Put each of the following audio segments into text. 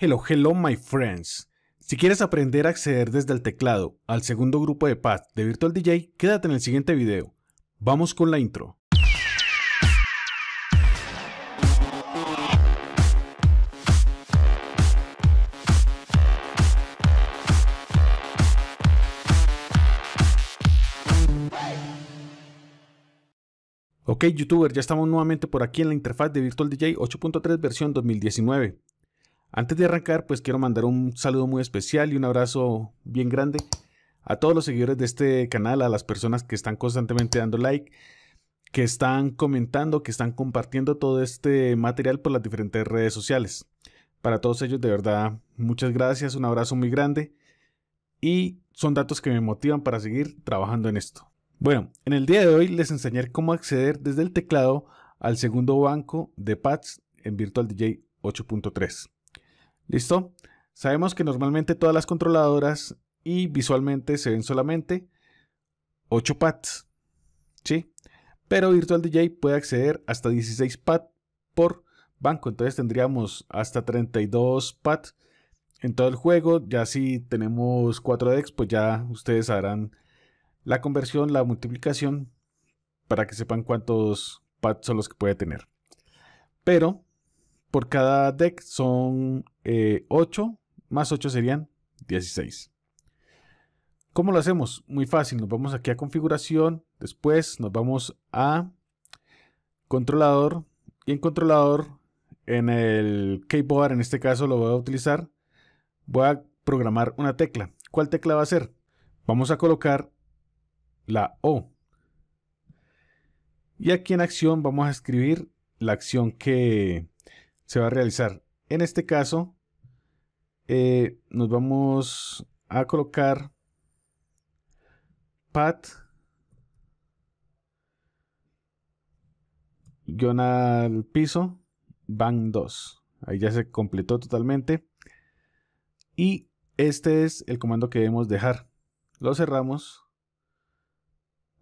Hello, hello my friends. Si quieres aprender a acceder desde el teclado al segundo grupo de pads de Virtual DJ, quédate en el siguiente video. Vamos con la intro. Ok, youtuber, ya estamos nuevamente por aquí en la interfaz de Virtual DJ 8.3 versión 2019. Antes de arrancar, pues quiero mandar un saludo muy especial y un abrazo bien grande a todos los seguidores de este canal, a las personas que están constantemente dando like, que están comentando, que están compartiendo todo este material por las diferentes redes sociales. Para todos ellos, de verdad, muchas gracias, un abrazo muy grande y son datos que me motivan para seguir trabajando en esto. Bueno, en el día de hoy les enseñaré cómo acceder desde el teclado al segundo banco de pads en Virtual DJ 8.3. ¿Listo? Sabemos que normalmente todas las controladoras y visualmente se ven solamente 8 pads. ¿Sí? Pero Virtual DJ puede acceder hasta 16 pads por banco. Entonces tendríamos hasta 32 pads en todo el juego. Ya si tenemos 4 decks, pues ya ustedes harán la conversión, la multiplicación, para que sepan cuántos pads son los que puede tener. Pero por cada deck son 8 eh, más 8 serían 16. ¿Cómo lo hacemos? Muy fácil, nos vamos aquí a configuración, después nos vamos a controlador y en controlador en el keyboard en este caso lo voy a utilizar voy a programar una tecla ¿cuál tecla va a ser? vamos a colocar la O y aquí en acción vamos a escribir la acción que se va a realizar en este caso eh, nos vamos a colocar pat guión al piso van 2 ahí ya se completó totalmente y este es el comando que debemos dejar lo cerramos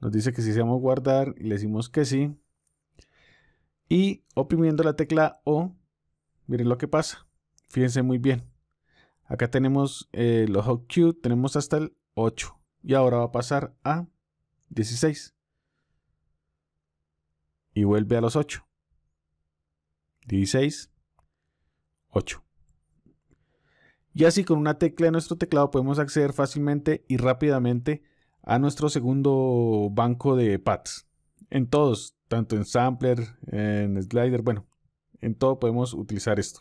nos dice que si deseamos guardar y le decimos que sí y oprimiendo la tecla O miren lo que pasa fíjense muy bien Acá tenemos eh, los hot tenemos hasta el 8. Y ahora va a pasar a 16. Y vuelve a los 8. 16, 8. Y así con una tecla de nuestro teclado podemos acceder fácilmente y rápidamente a nuestro segundo banco de pads. En todos, tanto en sampler, en slider, bueno, en todo podemos utilizar esto.